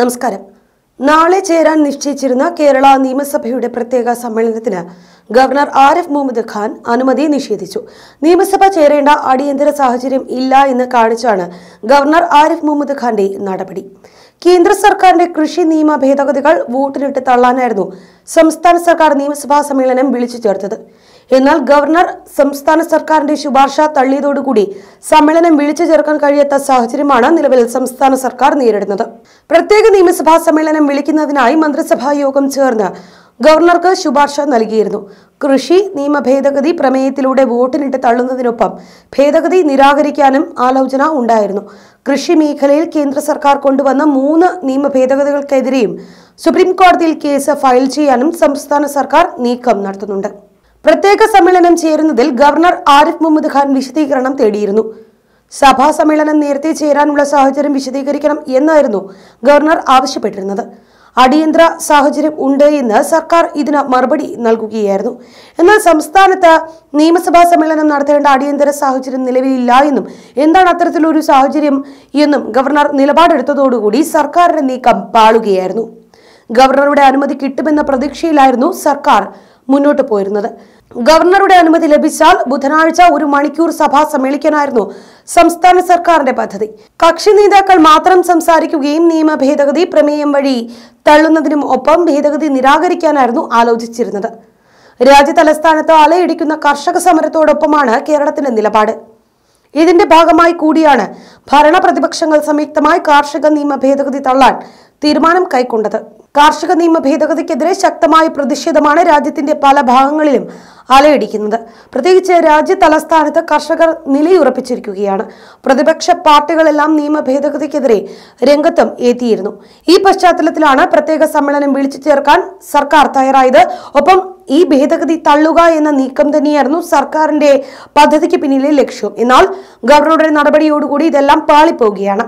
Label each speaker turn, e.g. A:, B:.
A: നമസ്കാരം നാളെ ചേരാൻ നിശ്ചയിച്ചിരുന്ന കേരള നിയമസഭയുടെ പ്രത്യേക സമ്മേളനത്തിന് ഗവർണർ ആരിഫ് മുഹമ്മദ് ഖാൻ അനുമതി നിഷേധിച്ചു നിയമസഭ ചേരേണ്ട അടിയന്തര സാഹചര്യം ഇല്ല എന്ന് കാണിച്ചാണ് ഗവർണർ ആരിഫ് മുഹമ്മദ് ഖാന്റെ നടപടി കേന്ദ്ര സർക്കാരിന്റെ കൃഷി നിയമ ഭേദഗതികൾ വോട്ടിലിട്ട് തള്ളാനായിരുന്നു സംസ്ഥാന സർക്കാർ നിയമസഭാ സമ്മേളനം വിളിച്ചു ചേർത്തത് എന്നാൽ ഗവർണർ സംസ്ഥാന സർക്കാരിന്റെ ശുപാർശ തള്ളിയതോടുകൂടി സമ്മേളനം വിളിച്ചു ചേർക്കാൻ കഴിയാത്ത സാഹചര്യമാണ് നിലവിൽ സംസ്ഥാന സർക്കാർ നേരിടുന്നത് പ്രത്യേക നിയമസഭാ സമ്മേളനം വിളിക്കുന്നതിനായി മന്ത്രിസഭാ യോഗം ചേർന്ന് ഗവർണർക്ക് ശുപാർശ നൽകിയിരുന്നു കൃഷി നിയമ ഭേദഗതി പ്രമേയത്തിലൂടെ വോട്ടിനിട്ട് തള്ളുന്നതിനൊപ്പം ഭേദഗതി നിരാകരിക്കാനും ആലോചന ഉണ്ടായിരുന്നു കൃഷി മേഖലയിൽ കേന്ദ്ര സർക്കാർ കൊണ്ടുവന്ന മൂന്ന് നിയമ ഭേദഗതികൾക്കെതിരെയും സുപ്രീം കോടതിയിൽ കേസ് ഫയൽ ചെയ്യാനും സംസ്ഥാന സർക്കാർ നീക്കം നടത്തുന്നുണ്ട് പ്രത്യേക സമ്മേളനം ചേരുന്നതിൽ ഗവർണർ ആരിഫ് മുഹമ്മദ് ഖാൻ വിശദീകരണം തേടിയിരുന്നു സഭാ സമ്മേളനം നേരത്തെ ചേരാനുള്ള സാഹചര്യം വിശദീകരിക്കണം എന്നായിരുന്നു ഗവർണർ ആവശ്യപ്പെട്ടിരുന്നത് അടിയന്തര സാഹചര്യം ഉണ്ട് എന്ന് സർക്കാർ ഇതിന് മറുപടി നൽകുകയായിരുന്നു എന്നാൽ സംസ്ഥാനത്ത് നിയമസഭാ സമ്മേളനം നടത്തേണ്ട അടിയന്തര സാഹചര്യം നിലവിലില്ല എന്നും എന്താണ് അത്തരത്തിലൊരു സാഹചര്യം എന്നും ഗവർണർ നിലപാടെടുത്തതോടുകൂടി സർക്കാരിന്റെ നീക്കം പാളുകയായിരുന്നു ഗവർണറുടെ അനുമതി കിട്ടുമെന്ന പ്രതീക്ഷയിലായിരുന്നു സർക്കാർ മുന്നോട്ട് പോയിരുന്നത് ഗവർണറുടെ അനുമതി ലഭിച്ചാൽ ബുധനാഴ്ച ഒരു മണിക്കൂർ സഭ സമ്മേളിക്കാനായിരുന്നു സംസ്ഥാന സർക്കാരിന്റെ പദ്ധതി കക്ഷി നേതാക്കൾ മാത്രം സംസാരിക്കുകയും നിയമ ഭേദഗതി പ്രമേയം വഴി തള്ളുന്നതിനും ഒപ്പം ഭേദഗതി നിരാകരിക്കാനായിരുന്നു ആലോചിച്ചിരുന്നത് രാജ്യ തലസ്ഥാനത്ത് അലയിടിക്കുന്ന കർഷക സമരത്തോടൊപ്പമാണ് കേരളത്തിന്റെ നിലപാട് ഇതിന്റെ ഭാഗമായി കൂടിയാണ് ഭരണ പ്രതിപക്ഷങ്ങൾ സംയുക്തമായി കാർഷിക നിയമ ഭേദഗതി തള്ളാൻ തീരുമാനം കൈക്കൊണ്ടത് കാർഷിക നിയമ ഭേദഗതിക്കെതിരെ ശക്തമായ പ്രതിഷേധമാണ് രാജ്യത്തിന്റെ പല ഭാഗങ്ങളിലും അലയടിക്കുന്നത് പ്രത്യേകിച്ച് രാജ്യ തലസ്ഥാനത്ത് കർഷകർ നിലയുറപ്പിച്ചിരിക്കുകയാണ് പ്രതിപക്ഷ പാർട്ടികളെല്ലാം നിയമ ഭേദഗതിക്കെതിരെ രംഗത്തും എത്തിയിരുന്നു ഈ പശ്ചാത്തലത്തിലാണ് പ്രത്യേക സമ്മേളനം വിളിച്ചു ചേർക്കാൻ സർക്കാർ തയ്യാറായത് ഒപ്പം ഈ ഭേദഗതി തള്ളുക എന്ന നീക്കം തന്നെയായിരുന്നു സർക്കാരിന്റെ പദ്ധതിക്ക് പിന്നിലെ ലക്ഷ്യം എന്നാൽ ഗവർണറുടെ നടപടിയോടുകൂടി ഇതെല്ലാം പാളിപ്പോവുകയാണ്